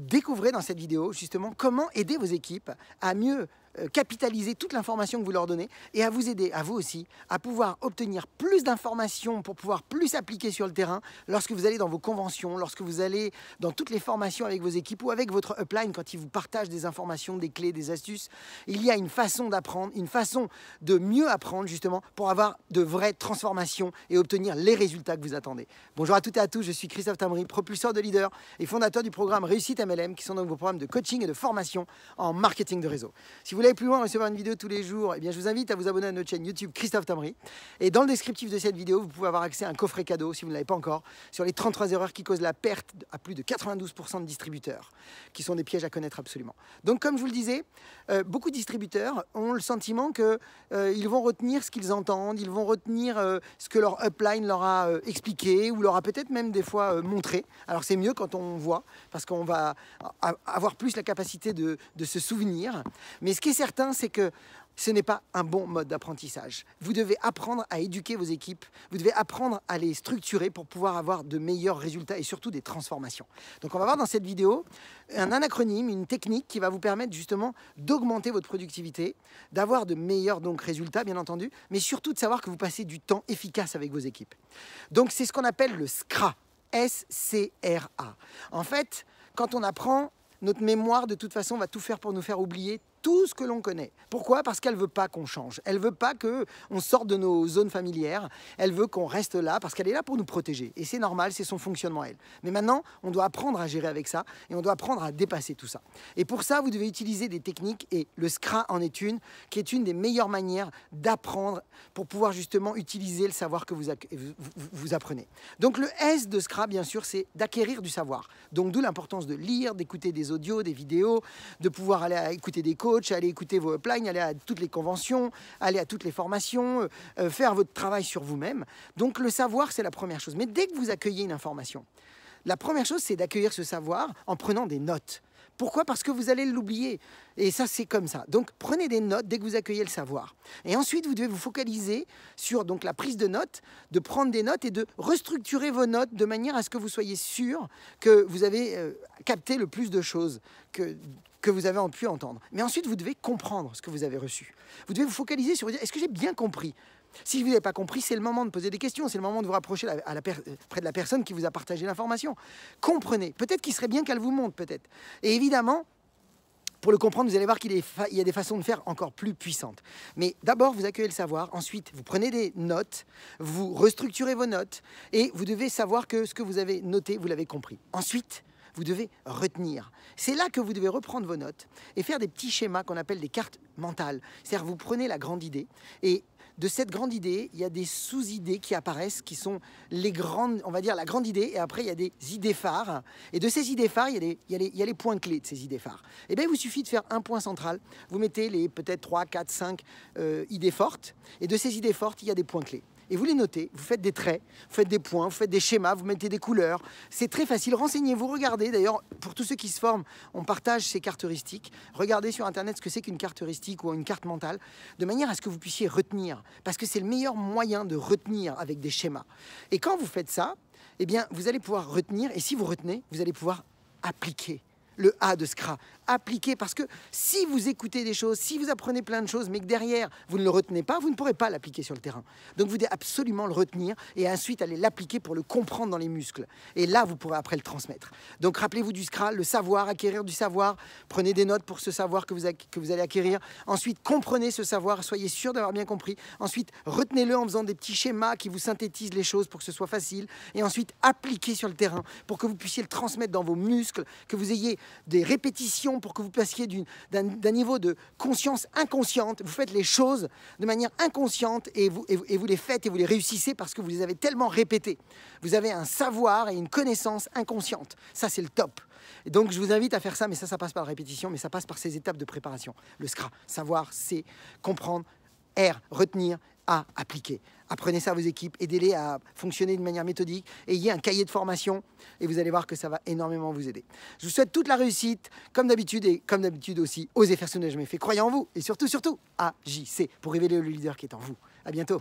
découvrez dans cette vidéo justement comment aider vos équipes à mieux euh, capitaliser toute l'information que vous leur donnez et à vous aider, à vous aussi, à pouvoir obtenir plus d'informations pour pouvoir plus appliquer sur le terrain lorsque vous allez dans vos conventions, lorsque vous allez dans toutes les formations avec vos équipes ou avec votre upline quand ils vous partagent des informations, des clés, des astuces. Il y a une façon d'apprendre, une façon de mieux apprendre justement pour avoir de vraies transformations et obtenir les résultats que vous attendez. Bonjour à toutes et à tous, je suis Christophe Tamry, propulseur de leaders et fondateur du programme Réussite MLM qui sont donc vos programmes de coaching et de formation en marketing de réseau. Si vous voulez plus loin, recevoir une vidéo tous les jours, et eh bien, je vous invite à vous abonner à notre chaîne YouTube Christophe Tamry. Et dans le descriptif de cette vidéo, vous pouvez avoir accès à un coffret cadeau, si vous ne l'avez pas encore, sur les 33 erreurs qui causent la perte à plus de 92% de distributeurs, qui sont des pièges à connaître absolument. Donc, comme je vous le disais, euh, beaucoup de distributeurs ont le sentiment qu'ils euh, ils vont retenir ce qu'ils entendent, ils vont retenir euh, ce que leur upline leur a expliqué ou leur a peut-être même des fois montré. Alors, c'est mieux quand on voit, parce qu'on va avoir plus la capacité de, de se souvenir. Mais ce qui certain, c'est que ce n'est pas un bon mode d'apprentissage. Vous devez apprendre à éduquer vos équipes, vous devez apprendre à les structurer pour pouvoir avoir de meilleurs résultats et surtout des transformations. Donc on va voir dans cette vidéo un anacronyme, une technique qui va vous permettre justement d'augmenter votre productivité, d'avoir de meilleurs donc résultats bien entendu, mais surtout de savoir que vous passez du temps efficace avec vos équipes. Donc c'est ce qu'on appelle le SCRA. s En fait, quand on apprend, notre mémoire de toute façon va tout faire pour nous faire oublier tout ce que l'on connaît. Pourquoi Parce qu'elle veut pas qu'on change. Elle veut pas que on sorte de nos zones familières. Elle veut qu'on reste là parce qu'elle est là pour nous protéger. Et c'est normal, c'est son fonctionnement elle. Mais maintenant, on doit apprendre à gérer avec ça et on doit apprendre à dépasser tout ça. Et pour ça, vous devez utiliser des techniques et le scra en est une, qui est une des meilleures manières d'apprendre pour pouvoir justement utiliser le savoir que vous, vous apprenez. Donc le S de scra, bien sûr, c'est d'acquérir du savoir. Donc d'où l'importance de lire, d'écouter des audios, des vidéos, de pouvoir aller écouter des cours aller allez écouter vos uplines, allez à toutes les conventions, allez à toutes les formations, euh, euh, faire votre travail sur vous-même. Donc le savoir, c'est la première chose. Mais dès que vous accueillez une information, la première chose, c'est d'accueillir ce savoir en prenant des notes. Pourquoi Parce que vous allez l'oublier. Et ça, c'est comme ça. Donc, prenez des notes dès que vous accueillez le savoir. Et ensuite, vous devez vous focaliser sur donc, la prise de notes, de prendre des notes et de restructurer vos notes de manière à ce que vous soyez sûr que vous avez euh, capté le plus de choses que, que vous avez pu entendre. Mais ensuite, vous devez comprendre ce que vous avez reçu. Vous devez vous focaliser sur est-ce que j'ai bien compris si vous n'avez pas compris, c'est le moment de poser des questions, c'est le moment de vous rapprocher à la, euh, près de la personne qui vous a partagé l'information. Comprenez. Peut-être qu'il serait bien qu'elle vous montre, peut-être. Et évidemment, pour le comprendre, vous allez voir qu'il y a des façons de faire encore plus puissantes. Mais d'abord, vous accueillez le savoir, ensuite, vous prenez des notes, vous restructurez vos notes, et vous devez savoir que ce que vous avez noté, vous l'avez compris. Ensuite, vous devez retenir. C'est là que vous devez reprendre vos notes et faire des petits schémas qu'on appelle des cartes mentales. C'est-à-dire vous prenez la grande idée et de cette grande idée, il y a des sous-idées qui apparaissent, qui sont les grandes, on va dire la grande idée, et après il y a des idées phares. Et de ces idées phares, il y a les, points clés de ces idées phares. Et eh bien, il vous suffit de faire un point central. Vous mettez les peut-être 3, 4, 5 idées fortes, et de ces idées fortes, il y a des points clés et vous les notez, vous faites des traits, vous faites des points, vous faites des schémas, vous mettez des couleurs. C'est très facile, renseignez-vous, regardez. D'ailleurs, pour tous ceux qui se forment, on partage ces cartes Regardez sur Internet ce que c'est qu'une carte heuristique ou une carte mentale, de manière à ce que vous puissiez retenir, parce que c'est le meilleur moyen de retenir avec des schémas. Et quand vous faites ça, eh bien, vous allez pouvoir retenir, et si vous retenez, vous allez pouvoir appliquer le A de Scra. Appliquez, parce que si vous écoutez des choses, si vous apprenez plein de choses, mais que derrière, vous ne le retenez pas, vous ne pourrez pas l'appliquer sur le terrain. Donc vous devez absolument le retenir et ensuite aller l'appliquer pour le comprendre dans les muscles. Et là, vous pourrez après le transmettre. Donc rappelez-vous du Scra, le savoir, acquérir du savoir. Prenez des notes pour ce savoir que vous, que vous allez acquérir. Ensuite, comprenez ce savoir, soyez sûr d'avoir bien compris. Ensuite, retenez-le en faisant des petits schémas qui vous synthétisent les choses pour que ce soit facile. Et ensuite, appliquez sur le terrain pour que vous puissiez le transmettre dans vos muscles, que vous ayez des répétitions pour que vous passiez d'un niveau de conscience inconsciente. Vous faites les choses de manière inconsciente et vous, les faites et vous les réussissez parce que vous les avez tellement répétées. Vous avez un savoir et une connaissance inconsciente. Ça, c'est le top. Et donc, je vous invite à faire ça, mais ça, ça passe par la répétition, mais ça passe par ces étapes de préparation. Le SCRA, savoir, c'est comprendre, R, retenir, à appliquer. Apprenez ça à vos équipes, aidez-les à fonctionner de manière méthodique, ayez un cahier de formation et vous allez voir que ça va énormément vous aider. Je vous souhaite toute la réussite, comme d'habitude et comme d'habitude aussi, osez faire ce que je jamais fait, croyez en vous et surtout, surtout, agissez pour révéler le leader qui est en vous. À bientôt